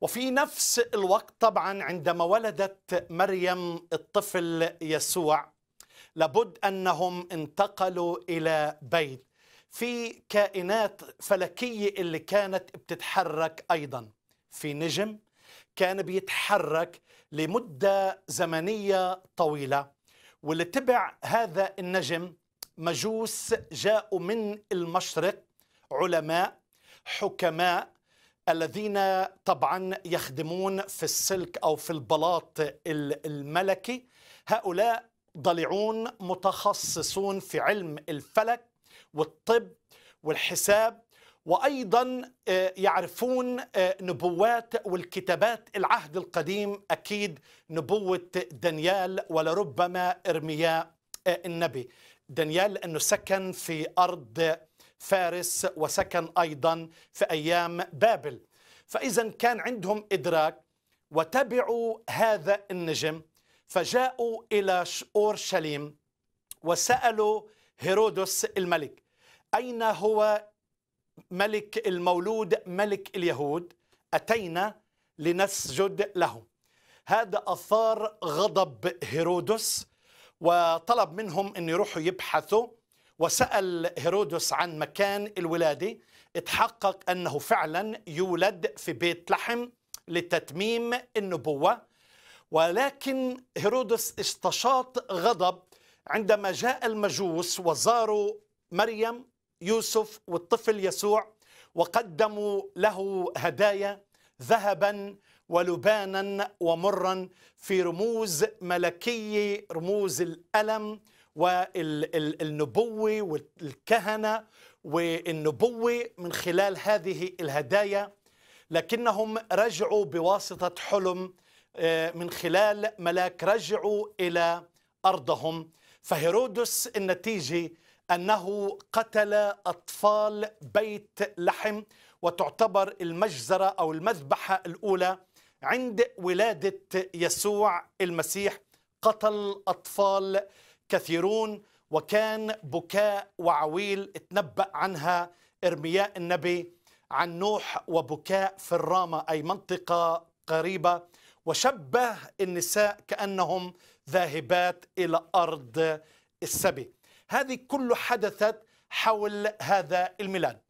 وفي نفس الوقت طبعا عندما ولدت مريم الطفل يسوع لابد انهم انتقلوا الى بيت في كائنات فلكيه اللي كانت بتتحرك ايضا في نجم كان بيتحرك لمده زمنيه طويله واللي تبع هذا النجم مجوس جاءوا من المشرق علماء حكماء الذين طبعا يخدمون في السلك او في البلاط الملكي هؤلاء ضليعون متخصصون في علم الفلك والطب والحساب وايضا آه، يعرفون آه، نبوات والكتابات العهد القديم اكيد نبوه دانيال ولربما ارمياء آه، النبي دانيال لانه سكن في ارض فارس وسكن أيضا في أيام بابل فإذا كان عندهم إدراك وتبعوا هذا النجم فجاءوا إلى أورشليم وسألوا هيرودس الملك أين هو ملك المولود ملك اليهود أتينا لنسجد له هذا أثار غضب هيرودس وطلب منهم أن يروحوا يبحثوا وسأل هيرودس عن مكان الولادة اتحقق أنه فعلا يولد في بيت لحم لتتميم النبوة ولكن هيرودس استشاط غضب عندما جاء المجوس وزاروا مريم يوسف والطفل يسوع وقدموا له هدايا ذهبا ولبانا ومرا في رموز ملكيه رموز الالم والنبوة والكهنة والنبوة من خلال هذه الهدايا لكنهم رجعوا بواسطة حلم آه، من خلال ملاك رجعوا إلى أرضهم فهيرودس النتيجة أنه قتل أطفال بيت لحم وتعتبر المجزرة أو المذبحة الأولى عند ولادة يسوع المسيح قتل أطفال كثيرون وكان بكاء وعويل اتنبأ عنها إرمياء النبي عن نوح وبكاء في الرامة أي منطقة قريبة وشبه النساء كأنهم ذاهبات إلى أرض السبي هذه كل حدثت حول هذا الميلاد